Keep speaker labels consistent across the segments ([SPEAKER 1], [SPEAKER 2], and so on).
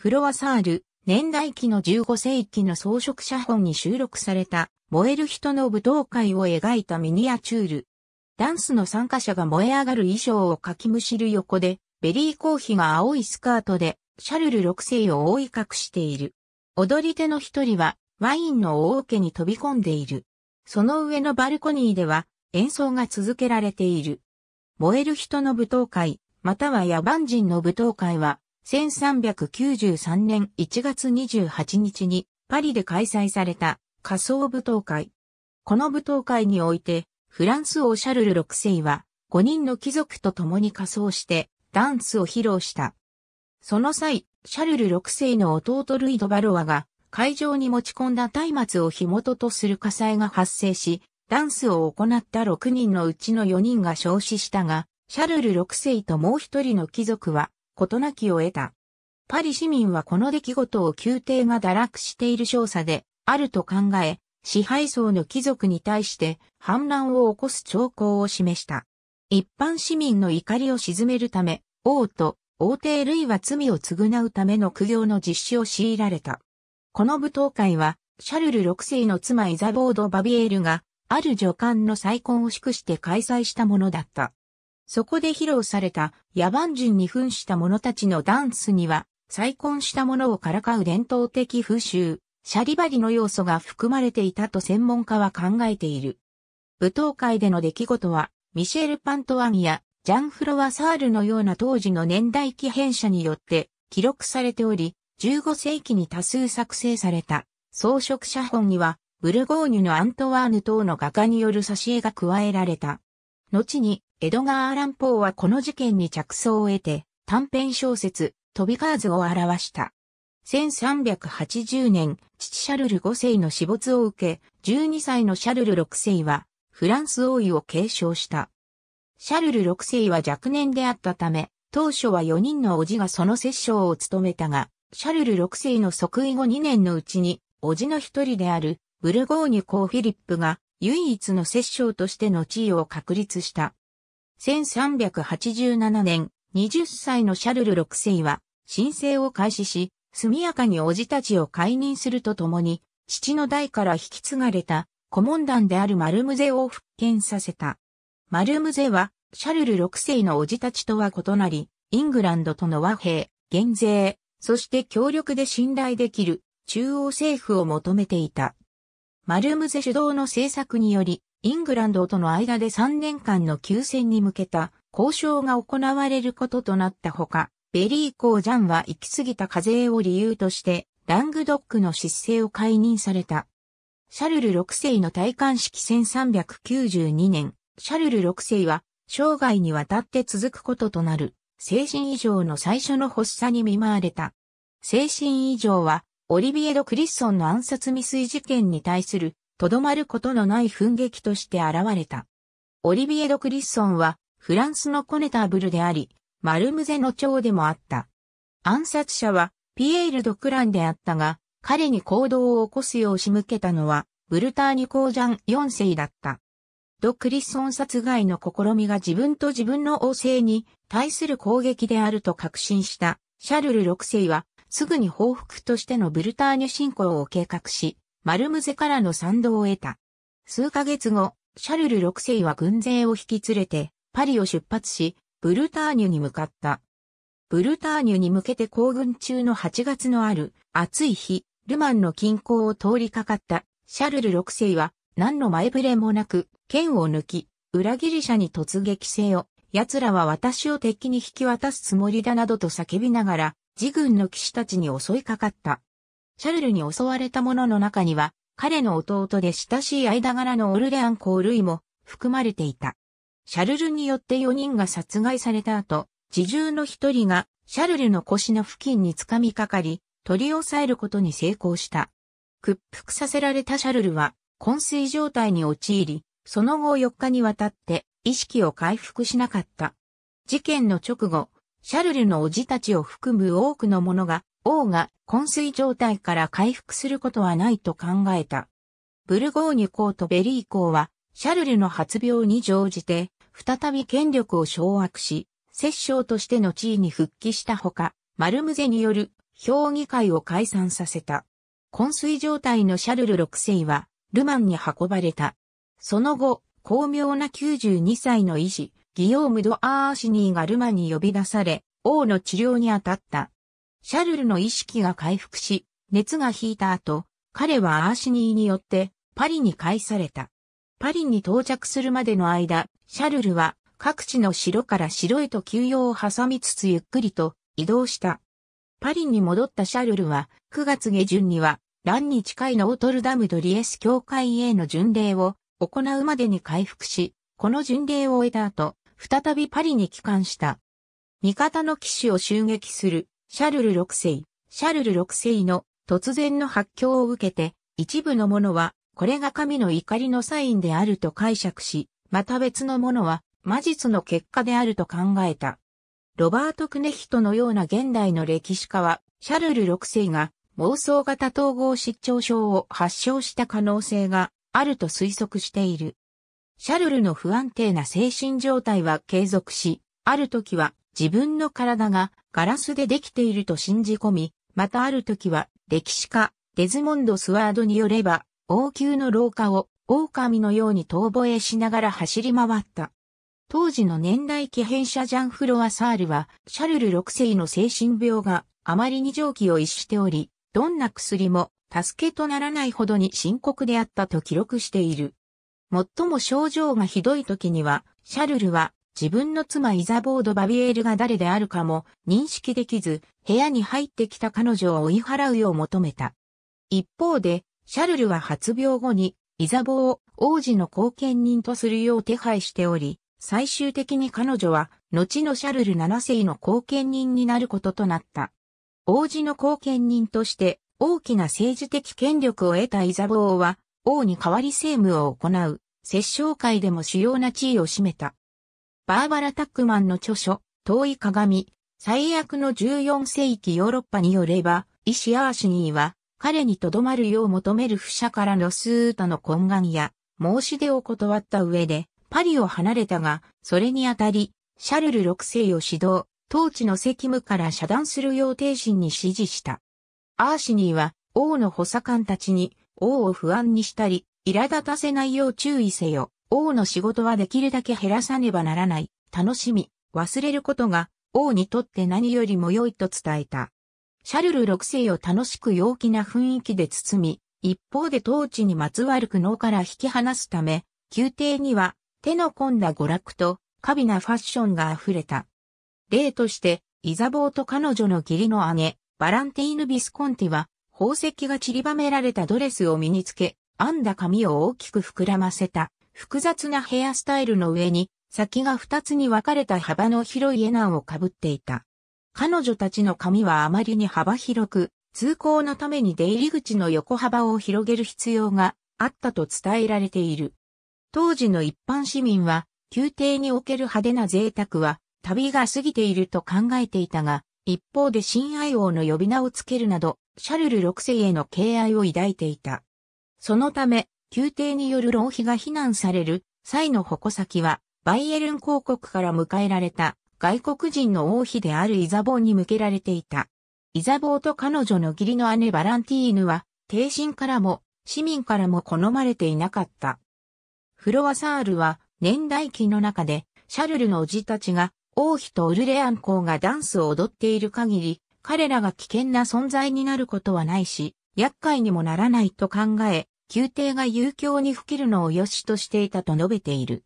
[SPEAKER 1] フロアサール、年代記の15世紀の装飾写本に収録された、燃える人の舞踏会を描いたミニアチュール。ダンスの参加者が燃え上がる衣装をかきむしる横で、ベリーコーヒーが青いスカートで、シャルル6世を覆い隠している。踊り手の一人は、ワインの大桶に飛び込んでいる。その上のバルコニーでは、演奏が続けられている。燃える人の舞踏会、または野蛮人の舞踏会は、1393年1月28日にパリで開催された仮想舞踏会。この舞踏会において、フランス王シャルル6世は5人の貴族と共に仮装してダンスを披露した。その際、シャルル6世の弟ルイド・バロアが会場に持ち込んだ松明を火元とする火災が発生し、ダンスを行った6人のうちの4人が焼死したが、シャルル6世ともう一人の貴族は事なきを得た。パリ市民はこの出来事を宮廷が堕落している少佐であると考え、支配層の貴族に対して反乱を起こす兆候を示した。一般市民の怒りを鎮めるため、王と王帝類は罪を償うための苦行の実施を強いられた。この舞踏会は、シャルル6世の妻イザボード・バビエールが、ある女官の再婚を祝して開催したものだった。そこで披露された野蛮人に扮した者たちのダンスには、再婚した者をからかう伝統的風習、シャリバリの要素が含まれていたと専門家は考えている。舞踏会での出来事は、ミシェル・パントワンやジャン・フロワ・サールのような当時の年代記編者によって記録されており、15世紀に多数作成された装飾写本には、ブルゴーニュのアントワーヌ等の画家による挿絵が加えられた。後にエドガー・アラン・ポーはこの事件に着想を得て、短編小説、トビカーズを表した。1380年、父シャルル5世の死没を受け、12歳のシャルル6世は、フランス王位を継承した。シャルル6世は若年であったため、当初は4人の叔父がその摂政を務めたが、シャルル6世の即位後2年のうちに、叔父の一人である、ブルゴーニュ公フィリップが、唯一の摂政としての地位を確立した。1387年、20歳のシャルル6世は、申請を開始し、速やかに叔父たちを解任するとともに、父の代から引き継がれた、顧問団であるマルムゼを復権させた。マルムゼは、シャルル6世の叔父たちとは異なり、イングランドとの和平、減税、そして協力で信頼できる中央政府を求めていた。マルムゼ主導の政策により、イングランドとの間で3年間の休戦に向けた交渉が行われることとなったほか、ベリー・コージャンは行き過ぎた課税を理由として、ラングドックの失勢を解任された。シャルル6世の戴冠式1392年、シャルル6世は生涯にわたって続くこととなる、精神異常の最初の発作に見舞われた。精神異常は、オリビエド・クリッソンの暗殺未遂事件に対するとどまることのない奮撃として現れた。オリビエ・ド・クリッソンは、フランスのコネターブルであり、マルムゼの長でもあった。暗殺者は、ピエール・ド・クランであったが、彼に行動を起こすよう仕向けたのは、ブルターニュ・コージャン4世だった。ド・クリッソン殺害の試みが自分と自分の王政に対する攻撃であると確信したシャルル6世は、すぐに報復としてのブルターニュ侵攻を計画し、マルムゼからの賛同を得た。数ヶ月後、シャルル6世は軍勢を引き連れて、パリを出発し、ブルターニュに向かった。ブルターニュに向けて行軍中の8月のある暑い日、ルマンの近郊を通りかかったシャルル6世は何の前触れもなく剣を抜き、裏切り者に突撃せよ。奴らは私を敵に引き渡すつもりだなどと叫びながら、自軍の騎士たちに襲いかかった。シャルルに襲われた者の中には、彼の弟で親しい間柄のオルレアン公類も含まれていた。シャルルによって4人が殺害された後、自重の一人がシャルルの腰の付近に掴みかかり、取り押さえることに成功した。屈服させられたシャルルは、昏睡状態に陥り、その後4日にわたって意識を回復しなかった。事件の直後、シャルルの叔父たちを含む多くの者が、王が昏睡状態から回復することはないと考えた。ブルゴーニュ公とベリー公は、シャルルの発病に乗じて、再び権力を掌握し、摂政としての地位に復帰したほか、マルムゼによる評議会を解散させた。昏睡状態のシャルル6世は、ルマンに運ばれた。その後、巧妙な92歳の医師、ギオーム・ド・アーシニーがルマに呼び出され、王の治療に当たった。シャルルの意識が回復し、熱が引いた後、彼はアーシニーによってパリに返された。パリに到着するまでの間、シャルルは各地の城から城へと休養を挟みつつゆっくりと移動した。パリに戻ったシャルルは9月下旬には、ンに近いノートルダムドリエス教会への巡礼を行うまでに回復し、この巡礼を終えた後、再びパリに帰還した。味方の騎士を襲撃するシャルル6世、シャルル6世の突然の発狂を受けて、一部の者は、これが神の怒りのサインであると解釈し、また別の者は、魔術の結果であると考えた。ロバート・クネヒトのような現代の歴史家は、シャルル6世が妄想型統合失調症を発症した可能性があると推測している。シャルルの不安定な精神状態は継続し、ある時は自分の体がガラスでできていると信じ込み、またある時は歴史家デズモンド・スワードによれば、王宮の廊下を狼のように遠吠えしながら走り回った。当時の年代記変者ジャン・フロアサールは、シャルル6世の精神病があまりに蒸気を逸しており、どんな薬も助けとならないほどに深刻であったと記録している。最も症状がひどい時には、シャルルは自分の妻イザボード・バビエールが誰であるかも認識できず、部屋に入ってきた彼女を追い払うよう求めた。一方で、シャルルは発病後に、イザボーを王子の後見人とするよう手配しており、最終的に彼女は、後のシャルル7世の後見人になることとなった。王子の後見人として、大きな政治的権力を得たイザボーは、王に代わり政務を行う、摂政会でも主要な地位を占めた。バーバラ・タックマンの著書、遠い鏡、最悪の14世紀ヨーロッパによれば、イシアーシニーは、彼に留まるよう求める不者からのスータの懇願や、申し出を断った上で、パリを離れたが、それにあたり、シャルル6世を指導、当地の責務から遮断するよう帝臣に指示した。アーシニーは、王の補佐官たちに、王を不安にしたり、苛立たせないよう注意せよ。王の仕事はできるだけ減らさねばならない。楽しみ、忘れることが王にとって何よりも良いと伝えた。シャルル6世を楽しく陽気な雰囲気で包み、一方で統治にまつわる苦悩から引き離すため、宮廷には手の込んだ娯楽と過美なファッションが溢れた。例として、イザボーと彼女の義理の姉、バランティーヌ・ビスコンティは、宝石が散りばめられたドレスを身につけ、編んだ髪を大きく膨らませた、複雑なヘアスタイルの上に、先が二つに分かれた幅の広いエナンをかぶっていた。彼女たちの髪はあまりに幅広く、通行のために出入り口の横幅を広げる必要があったと伝えられている。当時の一般市民は、宮廷における派手な贅沢は、旅が過ぎていると考えていたが、一方で親愛王の呼び名をつけるなど、シャルル6世への敬愛を抱いていた。そのため、宮廷による浪費が非難される際の矛先は、バイエルン公国から迎えられた外国人の王妃であるイザボーに向けられていた。イザボーと彼女の義理の姉バランティーヌは、帝臣からも市民からも好まれていなかった。フロワサールは年代記の中で、シャルルの叔父たちが王妃とウルレアン公がダンスを踊っている限り、彼らが危険な存在になることはないし、厄介にもならないと考え、宮廷が遊興に吹けるのを良しとしていたと述べている。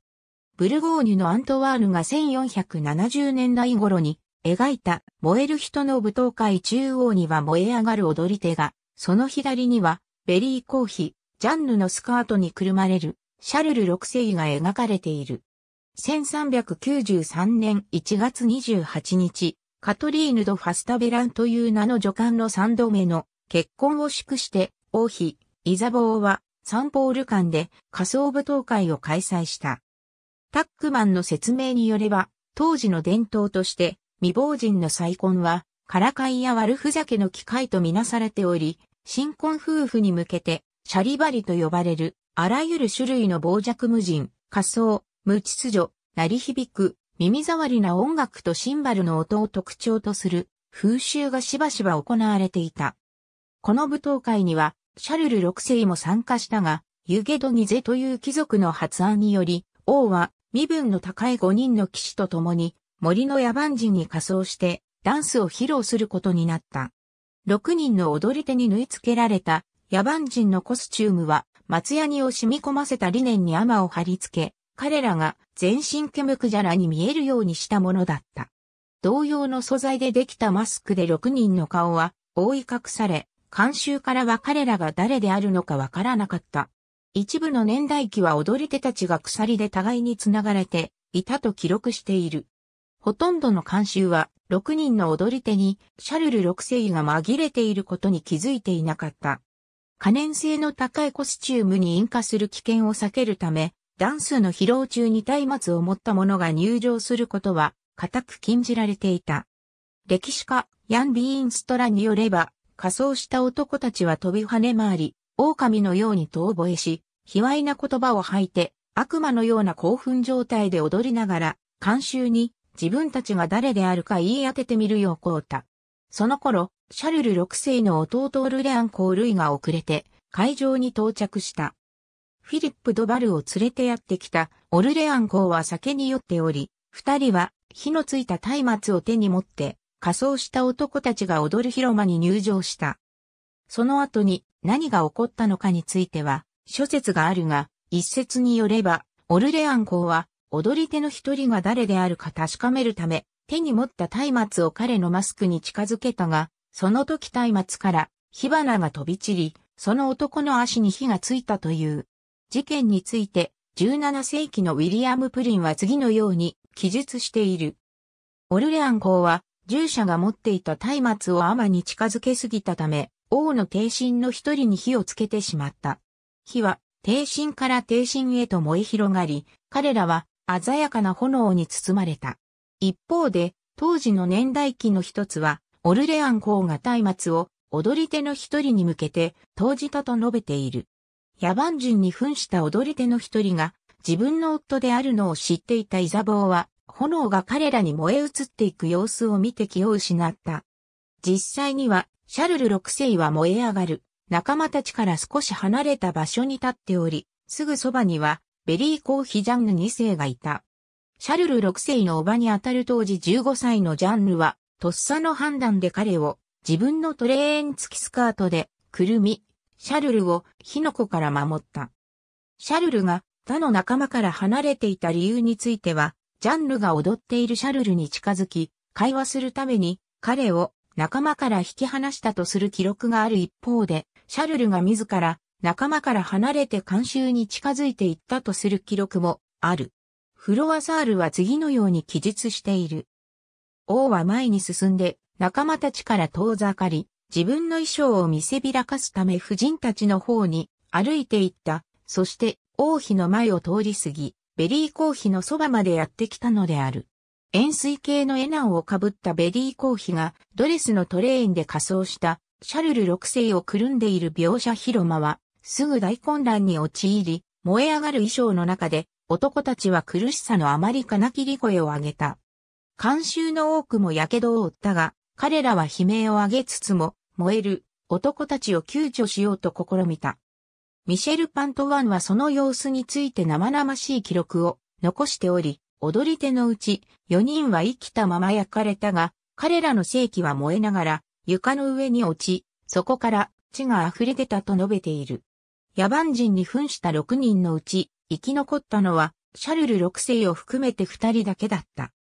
[SPEAKER 1] ブルゴーニュのアントワールが1470年代頃に描いた燃える人の舞踏会中央には燃え上がる踊り手が、その左にはベリー公妃、ジャンヌのスカートにくるまれるシャルル6世が描かれている。1393年1月28日、カトリーヌ・ド・ファスタベランという名の女官の3度目の結婚を祝して、王妃、イザボーはサンポール館で仮想舞踏会を開催した。タックマンの説明によれば、当時の伝統として、未亡人の再婚は、からかいや悪ふざけの機会とみなされており、新婚夫婦に向けて、シャリバリと呼ばれる、あらゆる種類の傍若無人、仮想、無秩序、鳴り響く、耳障りな音楽とシンバルの音を特徴とする風習がしばしば行われていた。この舞踏会には、シャルル6世も参加したが、ユゲドニゼという貴族の発案により、王は身分の高い5人の騎士と共に森の野蛮人に仮装してダンスを披露することになった。6人の踊り手に縫い付けられた野蛮人のコスチュームは松ヤニを染み込ませたリネンに雨を貼り付け、彼らが全身ケムクジャラに見えるようにしたものだった。同様の素材でできたマスクで6人の顔は覆い隠され、監修からは彼らが誰であるのかわからなかった。一部の年代記は踊り手たちが鎖で互いに繋がれていたと記録している。ほとんどの監修は6人の踊り手にシャルル6世が紛れていることに気づいていなかった。可燃性の高いコスチュームに引火する危険を避けるため、ダンスの披露中に松明を持った者が入場することは、固く禁じられていた。歴史家、ヤン・ビーンストラによれば、仮装した男たちは飛び跳ね回り、狼のように遠吠えし、卑猥な言葉を吐いて、悪魔のような興奮状態で踊りながら、監修に自分たちが誰であるか言い当ててみるようこうた。その頃、シャルル6世の弟ルレアンコールイが遅れて、会場に到着した。フィリップ・ドバルを連れてやってきたオルレアン公は酒に酔っており、二人は火のついた松明を手に持って仮装した男たちが踊る広間に入場した。その後に何が起こったのかについては諸説があるが、一説によれば、オルレアン公は踊り手の一人が誰であるか確かめるため、手に持った松明を彼のマスクに近づけたが、その時松明から火花が飛び散り、その男の足に火がついたという事件について、17世紀のウィリアム・プリンは次のように記述している。オルレアン公は、従者が持っていた松明を天に近づけすぎたため、王の帝神の一人に火をつけてしまった。火は、帝神から帝神へと燃え広がり、彼らは鮮やかな炎に包まれた。一方で、当時の年代記の一つは、オルレアン公が松明を踊り手の一人に向けて投じたと述べている。野蛮人に扮した踊り手の一人が、自分の夫であるのを知っていたイザボーは、炎が彼らに燃え移っていく様子を見て気を失った。実際には、シャルル6世は燃え上がる、仲間たちから少し離れた場所に立っており、すぐそばには、ベリーコーヒジャンヌ2世がいた。シャルル6世の叔母にあたる当時15歳のジャンヌは、とっさの判断で彼を、自分のトレーン付きスカートで、くるみ、シャルルを火の粉から守った。シャルルが他の仲間から離れていた理由については、ジャンルが踊っているシャルルに近づき、会話するために彼を仲間から引き離したとする記録がある一方で、シャルルが自ら仲間から離れて監修に近づいていったとする記録もある。フロアサールは次のように記述している。王は前に進んで仲間たちから遠ざかり、自分の衣装を見せびらかすため夫人たちの方に歩いていった。そして王妃の前を通り過ぎ、ベリー公妃のそばまでやってきたのである。円錐形のエナンをかぶったベリー公妃がドレスのトレーンで仮装したシャルル6世をくるんでいる描写広間はすぐ大混乱に陥り、燃え上がる衣装の中で男たちは苦しさのあまりかなきり声を上げた。観衆の多くも火傷を負ったが、彼らは悲鳴を上げつつも、燃える男たちを救助しようと試みた。ミシェル・パントワンはその様子について生々しい記録を残しており、踊り手のうち4人は生きたまま焼かれたが、彼らの正気は燃えながら床の上に落ち、そこから血が溢れ出たと述べている。野蛮人に噴した6人のうち、生き残ったのは、シャルル6世を含めて2人だけだった。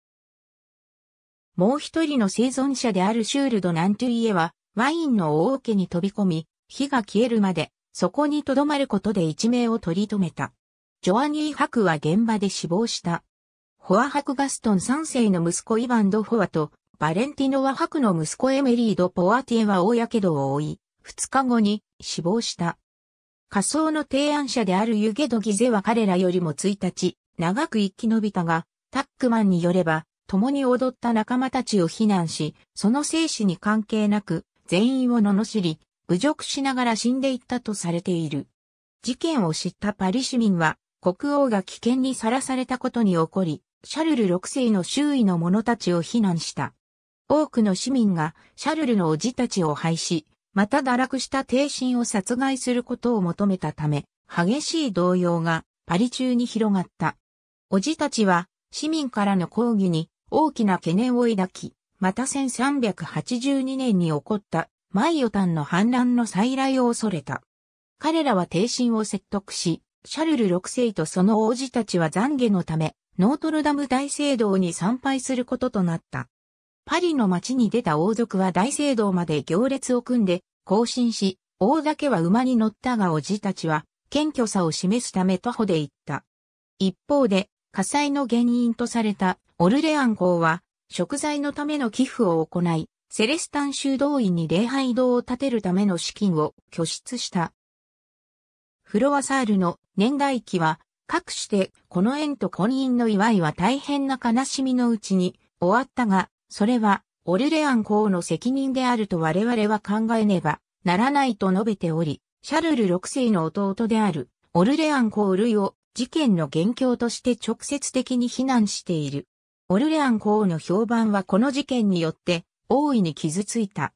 [SPEAKER 1] もう一人の生存者であるシュールド・ナントゥイエは、ワインの大桶に飛び込み、火が消えるまで、そこに留まることで一命を取り留めた。ジョアニー・ハクは現場で死亡した。ホア・ハク・ガストン3世の息子イヴァン・ド・ホアと、バレンティノ・ワ・ハクの息子エメリード・ポアティエは大火傷を負い、2日後に死亡した。仮想の提案者であるユゲド・ギゼは彼らよりも1日、長く生き延びたが、タックマンによれば、共に踊った仲間たちを非難し、その生死に関係なく、全員を罵り、侮辱しながら死んでいったとされている。事件を知ったパリ市民は、国王が危険にさらされたことに起こり、シャルル6世の周囲の者たちを非難した。多くの市民がシャルルの叔父たちを廃止、また堕落した帝神を殺害することを求めたため、激しい動揺がパリ中に広がった。叔父たちは市民からの抗議に大きな懸念を抱き、また1382年に起こったマイヨタンの反乱の再来を恐れた。彼らは帝神を説得し、シャルル6世とその王子たちは懺悔のため、ノートルダム大聖堂に参拝することとなった。パリの町に出た王族は大聖堂まで行列を組んで、行進し、王だけは馬に乗ったが王子たちは、謙虚さを示すため徒歩で行った。一方で、火災の原因とされたオルレアン公は、食材のための寄付を行い、セレスタン修道院に礼拝堂を建てるための資金を拠出した。フロワサールの年代記は、各して、この縁と婚姻の祝いは大変な悲しみのうちに終わったが、それは、オルレアン公の責任であると我々は考えねばならないと述べており、シャルル6世の弟であるオルレアン公類を事件の元凶として直接的に非難している。オルレアン公の評判はこの事件によって大いに傷ついた。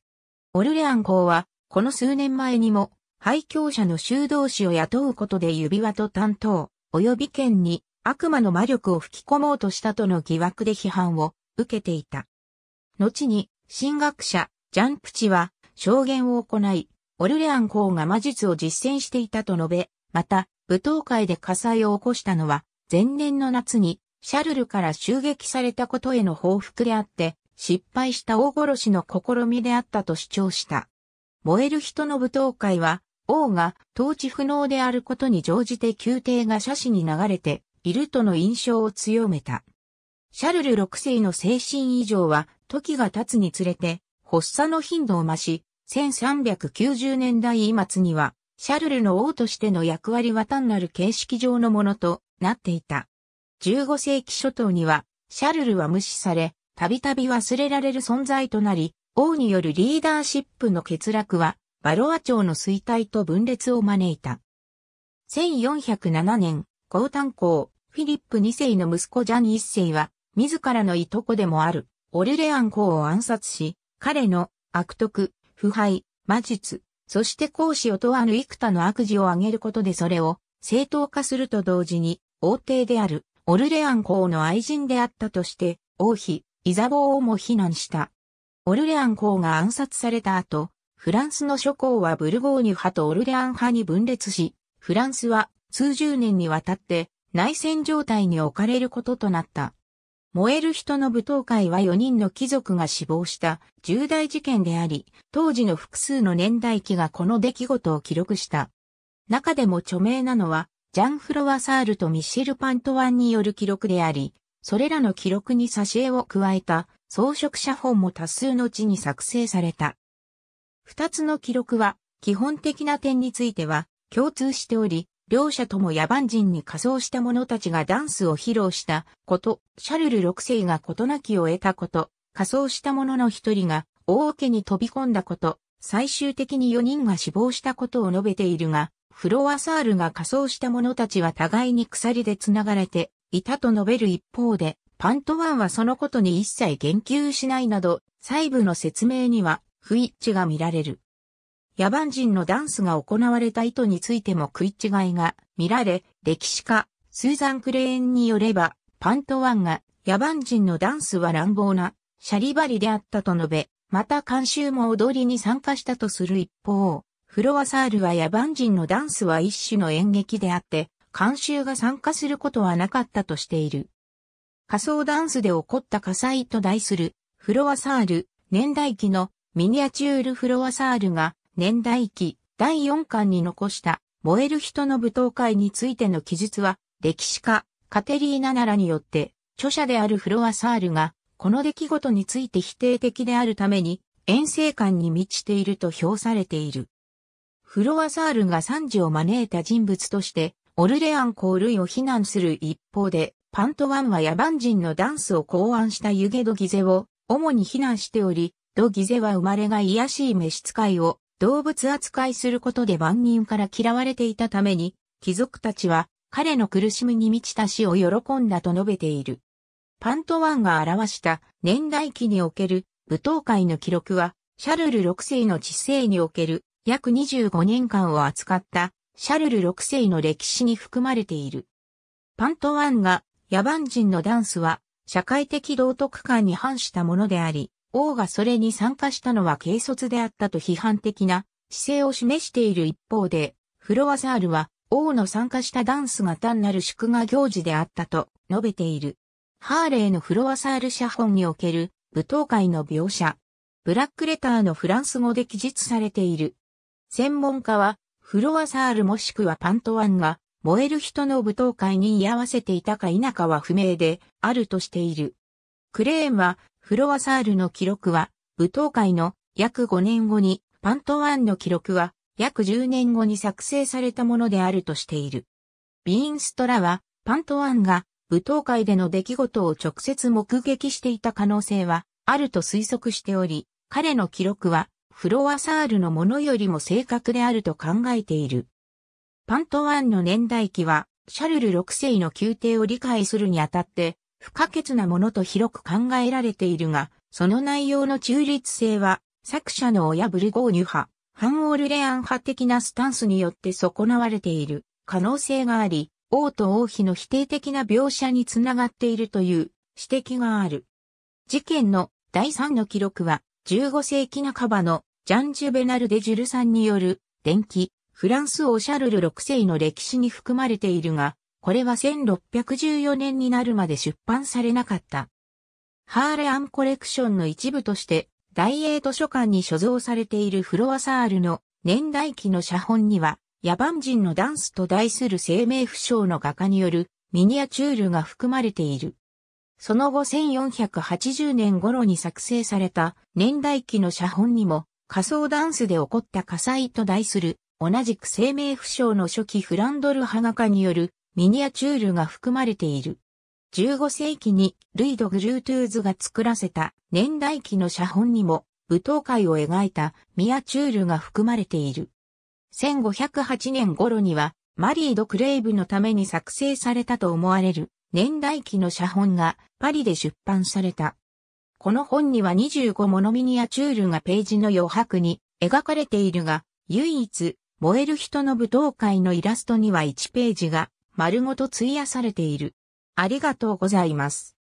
[SPEAKER 1] オルレアン公はこの数年前にも廃教者の修道士を雇うことで指輪と担当、及び剣に悪魔の魔力を吹き込もうとしたとの疑惑で批判を受けていた。後に、神学者、ジャンプチは証言を行い、オルレアン公が魔術を実践していたと述べ、また、舞踏会で火災を起こしたのは、前年の夏にシャルルから襲撃されたことへの報復であって、失敗した王殺しの試みであったと主張した。燃える人の舞踏会は、王が統治不能であることに乗じて宮廷が写真に流れているとの印象を強めた。シャルル6世の精神異常は、時が経つにつれて、発作の頻度を増し、1390年代末には、シャルルの王としての役割は単なる形式上のものとなっていた。15世紀初頭には、シャルルは無視され、たびたび忘れられる存在となり、王によるリーダーシップの欠落は、バロア朝の衰退と分裂を招いた。1407年、高炭公、フィリップ2世の息子ジャン1世は、自らのいとこでもある、オルレアン公を暗殺し、彼の悪徳、腐敗、魔術、そして公子を問わぬ幾多の悪事を挙げることでそれを正当化すると同時に、王帝であるオルレアン公の愛人であったとして、王妃、イザボーをも非難した。オルレアン公が暗殺された後、フランスの諸公はブルゴーニュ派とオルレアン派に分裂し、フランスは数十年にわたって内戦状態に置かれることとなった。燃える人の舞踏会は4人の貴族が死亡した重大事件であり、当時の複数の年代記がこの出来事を記録した。中でも著名なのは、ジャン・フロワサールとミシェル・パントワンによる記録であり、それらの記録に挿絵を加えた装飾写本も多数の地に作成された。二つの記録は基本的な点については共通しており、両者とも野蛮人に仮装した者たちがダンスを披露したこと、シャルル6世が事なきを得たこと、仮装した者の一人が大桶に飛び込んだこと、最終的に4人が死亡したことを述べているが、フロアサールが仮装した者たちは互いに鎖で繋がれていたと述べる一方で、パントワンはそのことに一切言及しないなど、細部の説明には不一致が見られる。野蛮人のダンスが行われた意図についても食い違いが見られ、歴史家、スーザン・クレーンによれば、パントワンが野蛮人のダンスは乱暴な、シャリバリであったと述べ、また監修も踊りに参加したとする一方、フロアサールは野蛮人のダンスは一種の演劇であって、監修が参加することはなかったとしている。仮想ダンスで起こった火災と題するフロアサール年代記のミニアチュールフロアサールが年代記第4巻に残した燃える人の舞踏会についての記述は歴史家カテリーナ・ナラによって著者であるフロアサールがこの出来事について否定的であるために遠征感に満ちていると評されている。フロアサールが惨事を招いた人物として、オルレアン降類を非難する一方で、パントワンは野蛮人のダンスを考案したユゲドギゼを主に非難しており、ドギゼは生まれが癒しい召使いを動物扱いすることで万人から嫌われていたために、貴族たちは彼の苦しみに満ちた死を喜んだと述べている。パントワンが表した年代記における舞踏会の記録は、シャルル6世の知性における約25年間を扱ったシャルル6世の歴史に含まれている。パントワンが野蛮人のダンスは社会的道徳観に反したものであり、王がそれに参加したのは軽率であったと批判的な姿勢を示している一方で、フロワザールは王の参加したダンスが単なる祝賀行事であったと述べている。ハーレーのフロワサール写本における舞踏会の描写。ブラックレターのフランス語で記述されている専門家は、フロアサールもしくはパントワンが、燃える人の舞踏会に居合わせていたか否かは不明で、あるとしている。クレーンは、フロアサールの記録は、舞踏会の約5年後に、パントワンの記録は、約10年後に作成されたものであるとしている。ビーンストラは、パントワンが、舞踏会での出来事を直接目撃していた可能性は、あると推測しており、彼の記録は、フロアサールのものよりも正確であると考えている。パントワンの年代記は、シャルル6世の宮廷を理解するにあたって、不可欠なものと広く考えられているが、その内容の中立性は、作者の親ブルゴーニュ派、ハンオールレアン派的なスタンスによって損なわれている可能性があり、王と王妃の否定的な描写につながっているという指摘がある。事件の第3の記録は、15世紀半ばのジャン・ジュベナル・デ・ジュルさんによる伝記、フランス王シャルル6世の歴史に含まれているが、これは1614年になるまで出版されなかった。ハーレアンコレクションの一部として、大英図書館に所蔵されているフロアサールの年代記の写本には、野蛮人のダンスと題する生命不詳の画家によるミニアチュールが含まれている。その後1480年頃に作成された年代記の写本にも仮想ダンスで起こった火災と題する同じく生命不詳の初期フランドル派画家によるミニアチュールが含まれている。15世紀にルイド・グルートゥーズが作らせた年代記の写本にも舞踏会を描いたミアチュールが含まれている。1508年頃にはマリー・ド・クレイブのために作成されたと思われる年代記の写本がパリで出版された。この本には25ものミニアチュールがページの余白に描かれているが、唯一、燃える人の舞踏会のイラストには1ページが丸ごと費やされている。ありがとうございます。